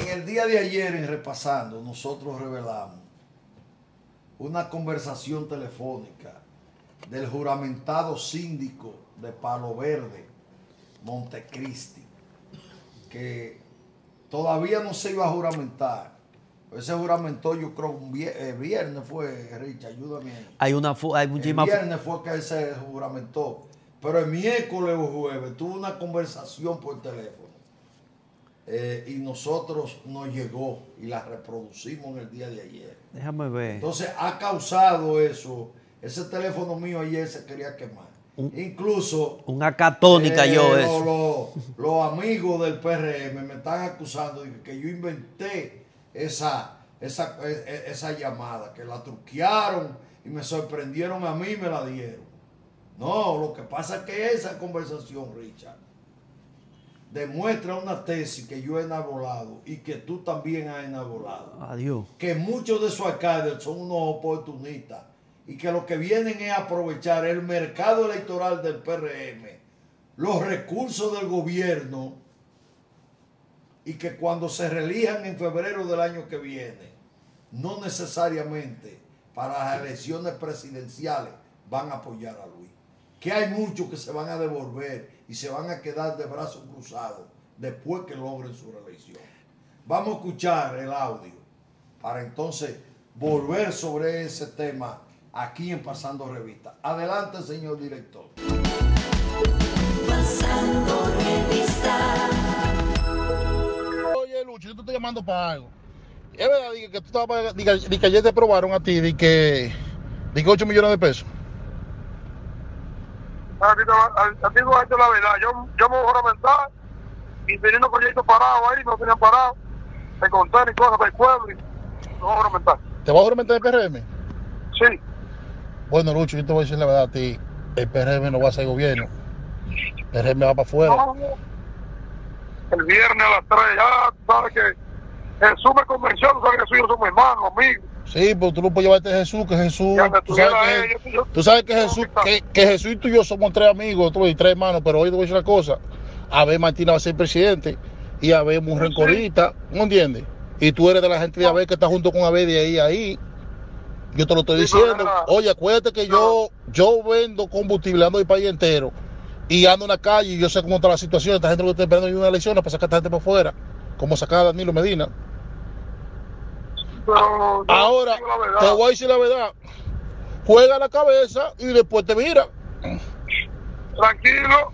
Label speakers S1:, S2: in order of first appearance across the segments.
S1: En el día de ayer, en repasando, nosotros revelamos una conversación telefónica del juramentado síndico de Palo Verde, Montecristi, que todavía no se iba a juramentar. Ese juramentó, yo creo un eh, viernes fue, Rich, ayúdame.
S2: Hay una hay El viernes
S1: fue que él se juramentó. Pero el miércoles o jueves tuvo una conversación por teléfono eh, y nosotros nos llegó y la reproducimos en el día de ayer.
S2: Déjame ver. Entonces
S1: ha causado eso. Ese teléfono mío ayer se quería quemar.
S2: Incluso. Una catónica yo eh, eso.
S1: Los, amigos del PRM me están acusando de que yo inventé esa, esa, e, e, esa llamada, que la truquearon y me sorprendieron a mí y me la dieron. No, lo que pasa es que esa conversación, Richard demuestra una tesis que yo he enabolado y que tú también has enabolado. Adiós. Que muchos de su alcaldes son unos oportunistas y que lo que vienen es aprovechar el mercado electoral del PRM, los recursos del gobierno y que cuando se relijan en febrero del año que viene, no necesariamente para las elecciones presidenciales van a apoyar a Luis que hay muchos que se van a devolver y se van a quedar de brazos cruzados después que logren su reelección. Vamos a escuchar el audio para entonces volver sobre ese tema aquí en Pasando Revista. Adelante, señor director.
S3: Pasando Revista. Oye, Lucho, yo te estoy llamando para algo. Es verdad que tú que ayer te probaron a ti dije que, 8 millones de pesos a ti te
S1: voy a decir la verdad. Yo, yo me voy a lamentar y teniendo proyectos parados ahí, no tenían parado, me contar y cosas del pueblo. Y me voy
S3: a juramentar. ¿Te vas a juramentar el PRM? Sí. Bueno, Lucho, yo te voy a decir la verdad a ti. El PRM no va a ser gobierno. El PRM va para afuera.
S2: el viernes a las 3, ya sabes que Jesús me convenció, sabes que soy yo somos
S3: hermanos, amigos. Sí, pero tú no puedes llevarte a Jesús, que Jesús. Tú sabes que, Jesús, y tú y yo somos tres amigos, tú y tres hermanos, pero hoy te voy a decir una cosa. A ver, Martina va a ser presidente y a ver, un ¿no entiendes? Y tú eres de la gente de Abel que está junto con Abel de ahí a ahí. Yo te lo estoy diciendo. Oye, acuérdate que yo, yo vendo combustible, ando el país entero y ando en la calle y yo sé cómo está la situación. Esta gente lo que está esperando en una elección para sacar a esta gente para afuera, como sacaba Danilo Medina ahora te voy a decir la verdad. Juega la cabeza y después te mira. Tranquilo.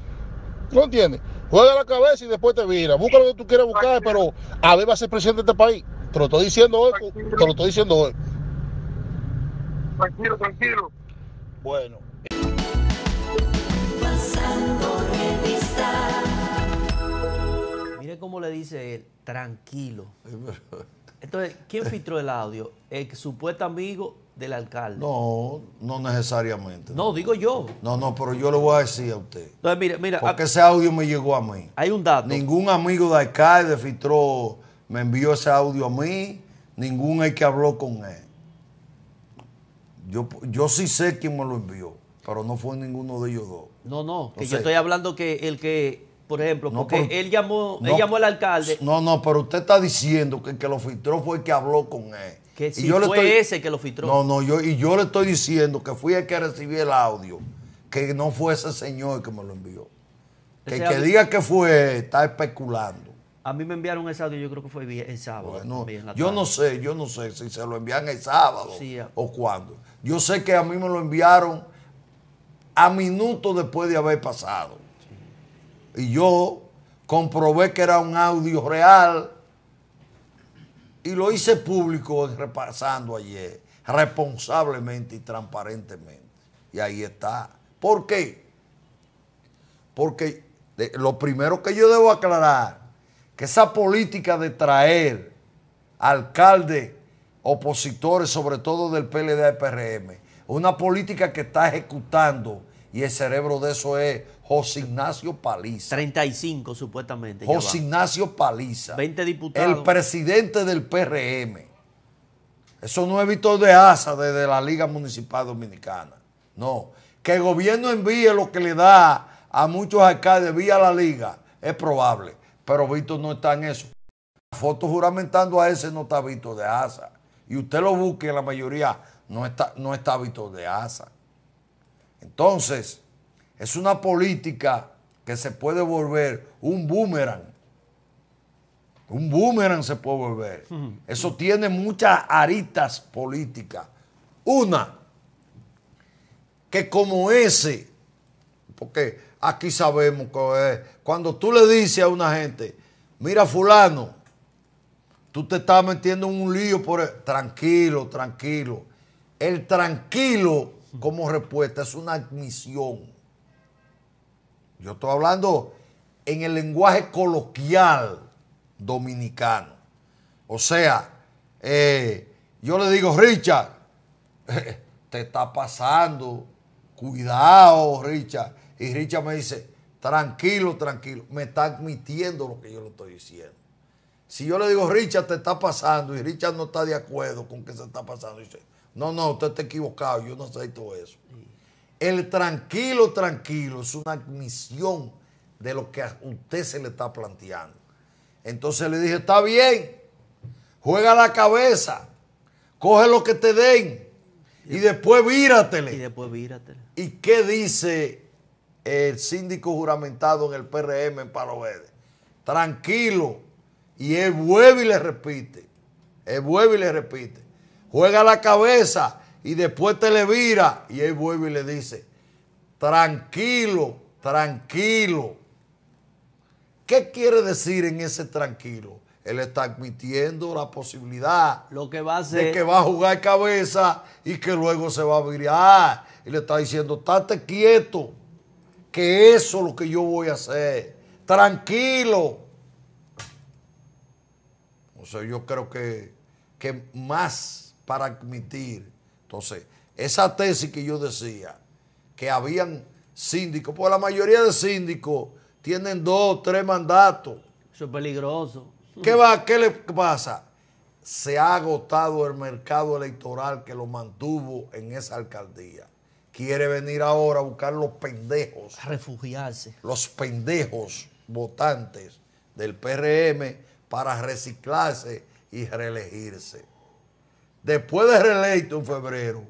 S3: ¿No entiendes? Juega la cabeza y después te mira. Busca lo que tú quieras buscar, pero a ver va a ser presidente de este país. Te lo estoy diciendo hoy, te lo estoy diciendo hoy. Tranquilo, tranquilo. Bueno.
S2: Mire cómo le dice él, tranquilo. Entonces, ¿quién eh. filtró el audio? El supuesto amigo del alcalde. No,
S1: no necesariamente. No,
S2: digo yo. No, no, pero yo le voy
S1: a decir a usted. Entonces, mira, mira. Porque ah, ese audio me llegó a mí. Hay un dato. Ningún amigo del alcalde filtró, me envió ese audio a mí, ningún hay que habló con él. Yo, yo sí sé quién me lo envió, pero no fue ninguno de ellos dos.
S2: No, no, que yo estoy hablando que el que por ejemplo, porque él, llamó, llamó al alcalde.
S1: No, no, pero usted está diciendo que el que lo filtró fue el que habló con él. Que si fue ese
S2: que lo filtró. No,
S1: no, yo, y yo le estoy diciendo que fui el que recibí el audio, que no fue ese señor que me lo envió.
S2: Que que diga
S1: que fue está especulando.
S2: A mí me enviaron ese audio, yo creo que fue
S1: el sábado. yo no sé, yo no sé si se lo envían el sábado o cuándo. Yo sé que a mí me lo enviaron a minutos después de haber pasado. Y yo comprobé que era un audio real y lo hice público repasando ayer, responsablemente y transparentemente. Y ahí está. ¿Por qué? Porque lo primero que yo debo aclarar, que esa política de traer alcaldes, opositores, sobre todo del PLD y PRM, una política que está ejecutando y el cerebro de eso es José Ignacio Paliza. 35 supuestamente. José Ignacio Paliza. 20 diputados. El presidente del PRM. Eso no es Víctor de Asa desde la Liga Municipal Dominicana. No. Que el gobierno envíe lo que le da a muchos alcaldes vía la Liga es probable. Pero Víctor no está en eso. La foto juramentando a ese no está Víctor de Asa. Y usted lo busque, la mayoría no está, no está Víctor de Asa. Entonces, es una política que se puede volver un boomerang. Un boomerang se puede volver. Eso tiene muchas aritas políticas. Una, que como ese, porque aquí sabemos que cuando tú le dices a una gente, mira fulano, tú te estás metiendo en un lío por... Tranquilo, tranquilo. El tranquilo como respuesta, es una admisión. Yo estoy hablando en el lenguaje coloquial dominicano. O sea, eh, yo le digo, Richard, te está pasando, cuidado, Richard. Y Richard me dice, tranquilo, tranquilo, me está admitiendo lo que yo le estoy diciendo. Si yo le digo, Richard, te está pasando y Richard no está de acuerdo con que se está pasando, dice, no, no, usted está equivocado, yo no sé todo eso. El tranquilo, tranquilo es una admisión de lo que a usted se le está planteando. Entonces le dije, está bien, juega la cabeza, coge lo que te den y, después víratele. Y después víratele. ¿Y qué dice el síndico juramentado en el PRM en Palo Verde? Tranquilo. Y él vuelve y le repite, él vuelve y le repite juega la cabeza y después te le vira. Y él vuelve y le dice, tranquilo, tranquilo. ¿Qué quiere decir en ese tranquilo? Él está admitiendo la posibilidad
S2: lo que va a hacer. de que va a
S1: jugar cabeza y que luego se va a virar. Y le está diciendo, estate quieto, que eso es lo que yo voy a hacer. Tranquilo. O sea, yo creo que, que más para admitir. Entonces, esa tesis que yo decía, que habían síndicos, pues la mayoría de síndicos tienen dos, tres mandatos. Eso es peligroso. ¿Qué, va, ¿Qué le pasa? Se ha agotado el mercado electoral que lo mantuvo en esa alcaldía. Quiere venir ahora a buscar los pendejos. A refugiarse. Los pendejos votantes del PRM para reciclarse y reelegirse después de reelecto en febrero,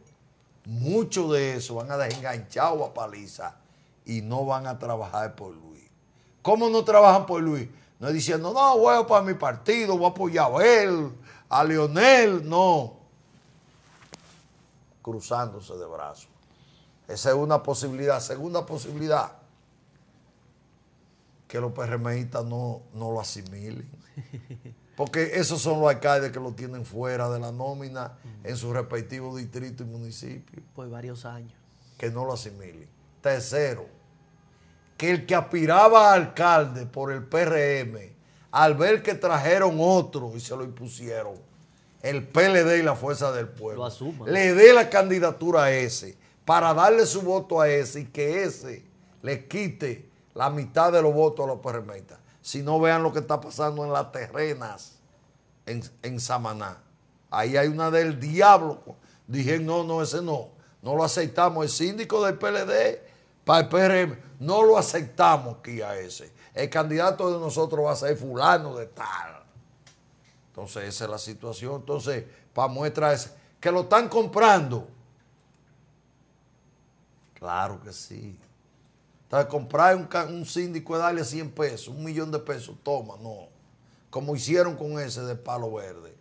S1: muchos de esos van a desenganchar a paliza y no van a trabajar por Luis. ¿Cómo no trabajan por Luis? No diciendo, no, voy para mi partido, voy a apoyar a él, a Leonel, no. Cruzándose de brazos. Esa es una posibilidad. Segunda posibilidad, que los PRMistas no, no lo asimilen. Porque esos son los alcaldes que lo tienen fuera de la nómina en sus respectivos distritos y municipios. Por varios años. Que no lo asimilen. Tercero, que el que aspiraba a alcalde por el PRM, al ver que trajeron otro y se lo impusieron, el PLD y la Fuerza del Pueblo, le dé la candidatura a ese para darle su voto a ese y que ese le quite la mitad de los votos a los PRMistas. Si no vean lo que está pasando en las terrenas, en, Samaná. Ahí hay una del diablo. Dije, no, no, ese no. No lo aceptamos. El síndico del PLD para el PRM. No lo aceptamos que a ese. El candidato de nosotros va a ser fulano de tal. Entonces, esa es la situación. Entonces, para muestra es que lo están comprando. Claro que sí. Para comprar un, un síndico y darle 100 pesos, un millón de pesos, toma, no. Como hicieron con ese de Palo Verde,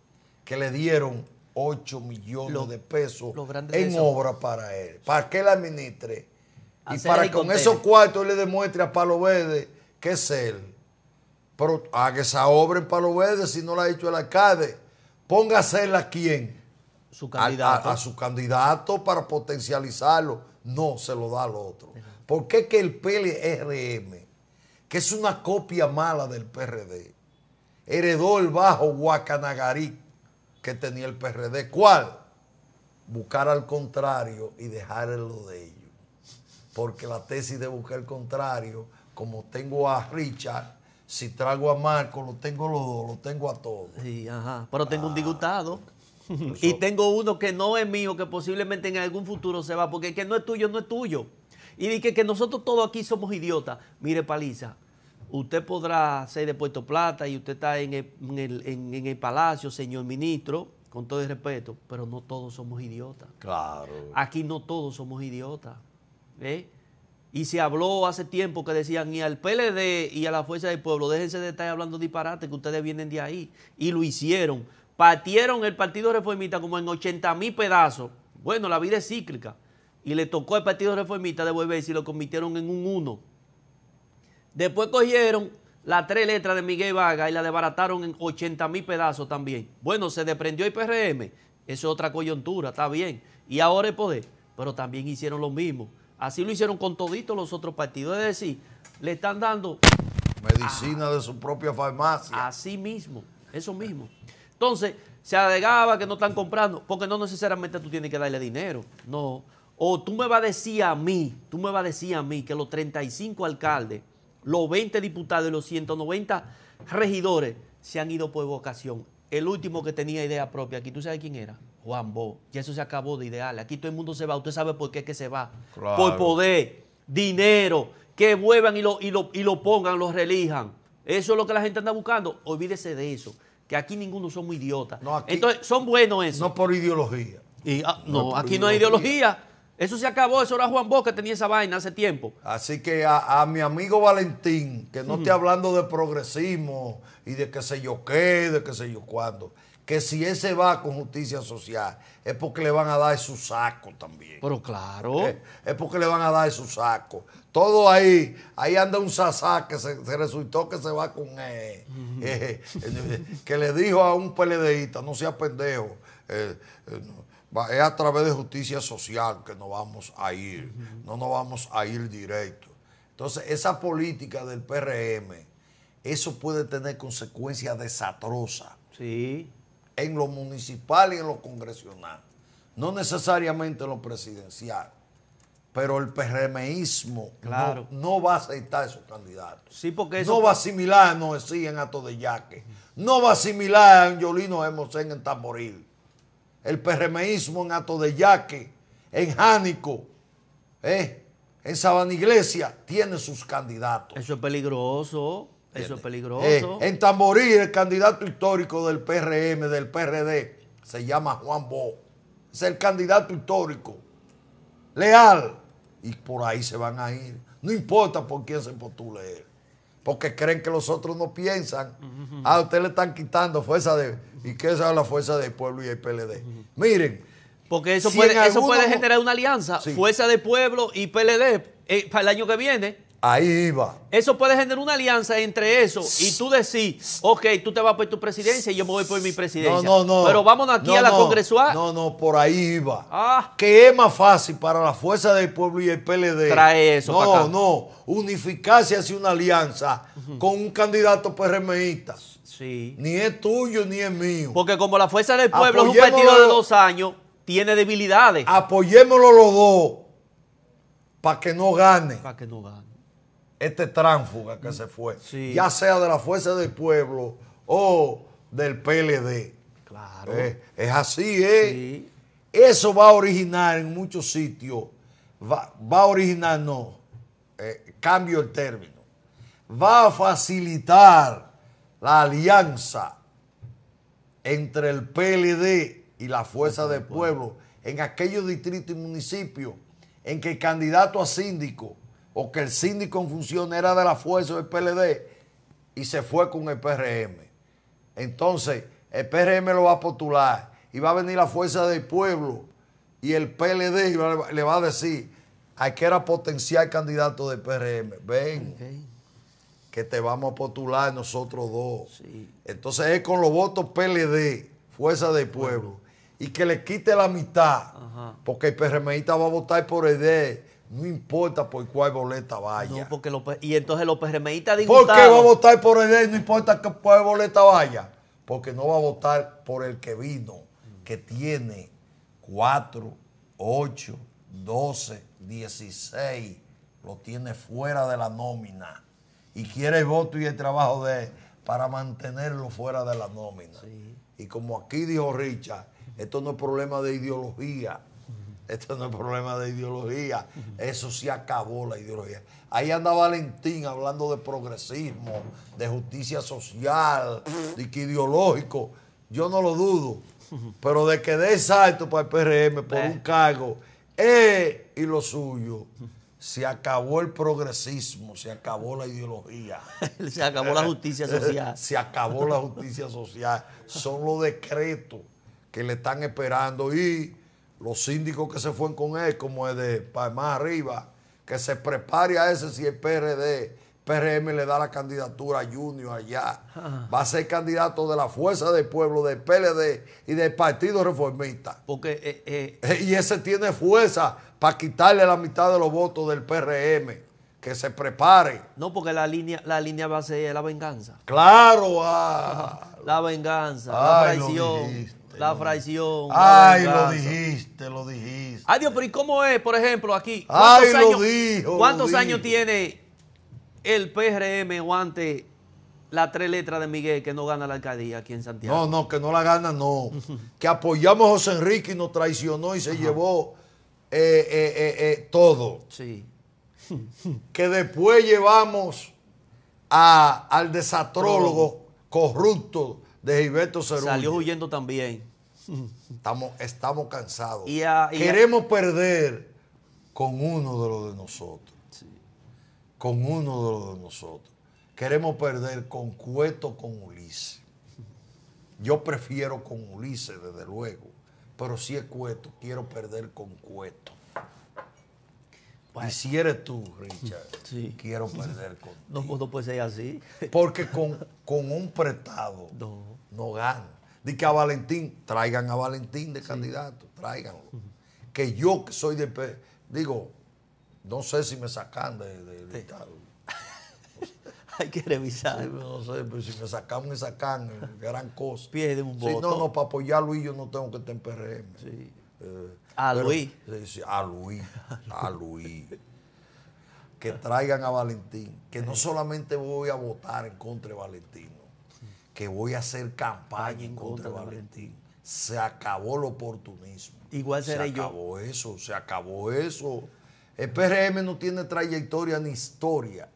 S1: que le dieron 8 millones de pesos en obra para él, para que él administre. Y para que con esos cuartos le demuestre a Palo Verde que es él. Pero haga esa obra en Palo Verde si no la ha hecho el alcalde. Póngase a quién. Su candidato. A, su candidato para potencializarlo. No se lo da al otro. ¿Por qué que el PLRM, que es una copia mala del PRD, heredó el bajo Guacanagarí que tenía el PRD? ¿Cuál? Buscar al contrario y dejar lo de ellos. Porque la tesis de buscar el contrario,
S2: como tengo a Richard, si traigo a Marco, lo tengo los dos, lo tengo a todos. Sí, ajá. Pero tengo un ah. diputado Y tengo uno que no es mío, que posiblemente en algún futuro se va, porque el que no es tuyo, no es tuyo y dije que, nosotros todos aquí somos idiotas. Mire, paliza, usted podrá ser de Puerto Plata y usted está en el, palacio, señor ministro, con todo el respeto, pero no todos somos idiotas. Claro. Aquí no todos somos idiotas. ¿eh? Y se habló hace tiempo que decían, y al PLD y a la Fuerza del Pueblo, déjense de estar hablando disparate, que ustedes vienen de ahí. Y lo hicieron. Partieron el Partido Reformista como en 80 mil pedazos. Bueno, la vida es cíclica y le tocó al Partido Reformista devolverse y lo convirtieron en un 1. Después cogieron las tres letras de Miguel Vaga y la desbarataron en 80 mil pedazos también. Bueno, se desprendió el PRM, eso es otra coyuntura, está bien. Y ahora el poder, pero también hicieron lo mismo. Así lo hicieron con toditos los otros partidos. Es decir, le están dando... Medicina de su propia farmacia. Así mismo, eso mismo. Entonces, se alegaba que no están comprando, porque no necesariamente tú tienes que darle dinero. No, o oh, tú me vas a decir a mí, tú me vas a decir a mí que los 35 alcaldes, los 20 diputados y los 190 regidores se han ido por vocación. El último que tenía idea propia aquí, ¿tú sabes quién era? Juan Bo. Y eso se acabó de ideal. Aquí todo el mundo se va. Usted sabe por qué que se va. Por poder, dinero, que vuelvan y lo, y, lo, pongan, lo relijan. Eso es lo que la gente anda buscando. Olvídese de eso. Que aquí ninguno somos idiotas. Entonces, son buenos eso. No por ideología. Ah, no, aquí no hay ideología. Eso se acabó, eso era Juan Bosch que tenía esa vaina hace tiempo. Así que a, mi amigo
S1: Valentín, que no estoy hablando de progresismo y de qué sé yo qué, de qué sé yo cuándo, que si ese va con justicia social, es porque le van a dar su saco también. Pero claro. Eh, es, porque le van a dar su saco. Todo ahí, ahí anda un sasá que se, resultó que se va con él, eh, eh, que le dijo a un PLDista, no sea pendejo es a través de justicia social que nos vamos a ir, no nos vamos a ir directo. Entonces, esa política del PRM, eso puede tener consecuencias desastrosas. Sí. En lo municipal y en lo congresional. No necesariamente en lo presidencial. Pero el PRMismo no, va a aceptar esos candidatos. Sí, porque No va a asimilar a Noesí en Ato de No va a asimilar a Angiolino Emocen en Tamboril el PRMismo en Yaque, en Jánico, ¿eh? en Iglesia, tiene sus candidatos.
S2: Eso es peligroso. Eso es peligroso. Eh, en
S1: Tamborí, el candidato histórico del PRM, del PRD, se llama Juan Bo. Es el candidato histórico. Leal. Y por ahí se van a ir. No importa por quién se postule él porque creen que los otros no piensan. a ah, usted le están quitando fuerza de... ¿Y qué es la fuerza del pueblo y el PLD? Miren. Porque eso puede, eso puede generar
S2: una alianza, fuerza del pueblo y PLD eh, para el año que viene. Ahí va. Eso puede generar una alianza entre eso y tú decís, ok, tú te vas por tu presidencia y yo me voy por mi presidencia. No, no, no. Pero vámonos aquí a la congresual.
S1: No, no, por ahí va. Ah. Que es más fácil para la fuerza del pueblo y el PLD. Trae eso. No, no. Unificarse hacia una alianza con un candidato PRMista. Sí. Ni es tuyo ni es
S2: mío. Porque como la fuerza del pueblo es un partido de dos años, tiene debilidades.
S1: Apoyémoslo los dos para que no gane. Para que no gane este tránsfuga que se fue, ya sea de la fuerza del pueblo o del PLD. Claro. Eh, es así, ¿eh? Eso va a originar en muchos sitios, va, va a originar, no, eh, cambio el término, va a facilitar la alianza entre el PLD y la Fuerza del Pueblo en aquellos distritos y municipios en que el candidato a síndico o que el síndico en función era de la fuerza del PLD y se fue con el PRM. Entonces, el PRM lo va a postular y va a venir la fuerza del pueblo y el PLD le va a decir hay que era potencial candidato del PRM. Ven. que te vamos a postular nosotros dos. Entonces es con los votos PLD, Fuerza del Pueblo, y que le quite la mitad, porque el PRMista va a votar por el D, no importa por cuál boleta vaya. porque y entonces los
S2: PRMistas dicen. ¿Por qué va a votar
S1: por el él? No importa por cuál boleta vaya. Porque no va a votar por el que vino, que tiene 4, 8, 12, 16. Lo tiene fuera de la nómina. Y quiere el voto y el trabajo de él para mantenerlo fuera de la nómina. Y como aquí dijo Richard, esto no es problema de ideología. Esto no es problema de ideología. Eso se acabó la ideología. Ahí anda Valentín hablando de progresismo, de justicia social, de que ideológico. Yo no lo dudo. Pero de que dé salto para el PRM por un cargo, eh, y lo suyo. Se acabó el progresismo, se acabó la ideología. se acabó la justicia social. se acabó la justicia social. Son los decretos que le están esperando y los síndicos que se fueron con él, como es de más arriba, que se prepare a ese si el PRD, PRM le da la candidatura a Junior allá. Ah. Va a ser candidato de la Fuerza del Pueblo, del PLD y del Partido Reformista.
S2: Porque, eh, eh,
S1: eh, y ese tiene fuerza para quitarle la mitad de los votos del PRM. Que se prepare. No, porque
S2: la línea, la línea va a ser la venganza.
S1: Claro,
S2: ah. la venganza, la traición. La traición Ay, lo
S1: dijiste, lo dijiste.
S2: Ay, Dios, pero ¿y cómo es, por ejemplo, aquí? Ay, dijo. ¿Cuántos años tiene el PRM o la las tres letras de Miguel que no gana la alcaldía aquí en Santiago? No,
S1: no, que no la gana, no. que apoyamos a José Enrique y nos traicionó y se llevó eh, eh, eh, todo. Sí. que después llevamos al desatrólogo corrupto de Gilberto Cerullo. Salió huyendo también. Estamos, estamos cansados. Queremos perder con uno de los de nosotros. Con uno de los de nosotros. Queremos perder con Cueto, con Ulises. Yo prefiero con Ulises, desde luego. Pero si es Cueto, quiero perder con Cueto. Y si eres tú, Richard, quiero perder con. No, no puede ser así. Porque con, con un prestado. no gana. Di que a Valentín, traigan a Valentín de candidato, traiganlo, Que yo que soy de... Digo, no sé si me sacan de... Hay que revisar. no sé, pero si me sacan, me sacan, eh, gran cosa. Pierde un voto. Si no, no, para apoyar a Luis yo no tengo que estar en PRM. Eh, a, Luis. a Luis. A Luis. que traigan a Valentín. Que no solamente voy a votar en contra de Valentín que voy a hacer campaña en contra, de Valentín. Se acabó el oportunismo. Igual seré yo. Se acabó eso, se acabó eso. El PRM no tiene trayectoria ni historia.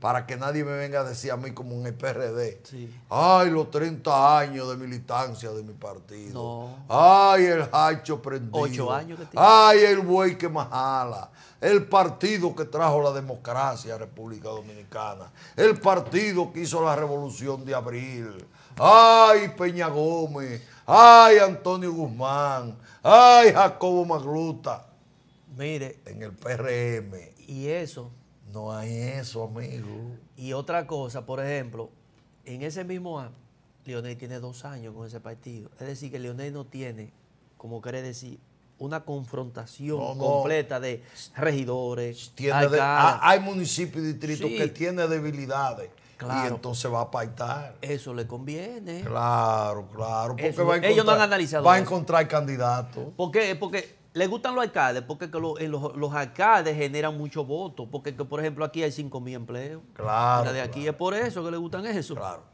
S1: Para que nadie me venga a decir a mí como un PRD. Ay, los 30 años de militancia de mi partido. Ay, el hacho prendido. Ocho años Ay, el buey que majala. El partido que trajo la democracia a República Dominicana. El partido que hizo la revolución de abril. Ay, Peña Gómez. Ay, Antonio Guzmán. Ay, Jacobo Magluta.
S2: Mire. En el PRM. Y eso.
S1: No hay eso, amigo.
S2: Y otra cosa, por ejemplo, en ese mismo año, Leonel tiene dos años con ese partido. Es decir, que Leonel no tiene, como quiere decir, una confrontación completa de regidores. De, hay municipios
S1: y distritos que tienen debilidades. Y entonces va a paitar. Eso le conviene. Claro, claro. Porque a ellos no han analizado. Va a encontrar candidatos.
S2: ¿Por qué? Porque le gustan los alcaldes porque eh, los, los, alcaldes generan mucho voto. porque por ejemplo aquí hay mil empleos. Claro. de aquí es por eso que le gustan eso. Claro.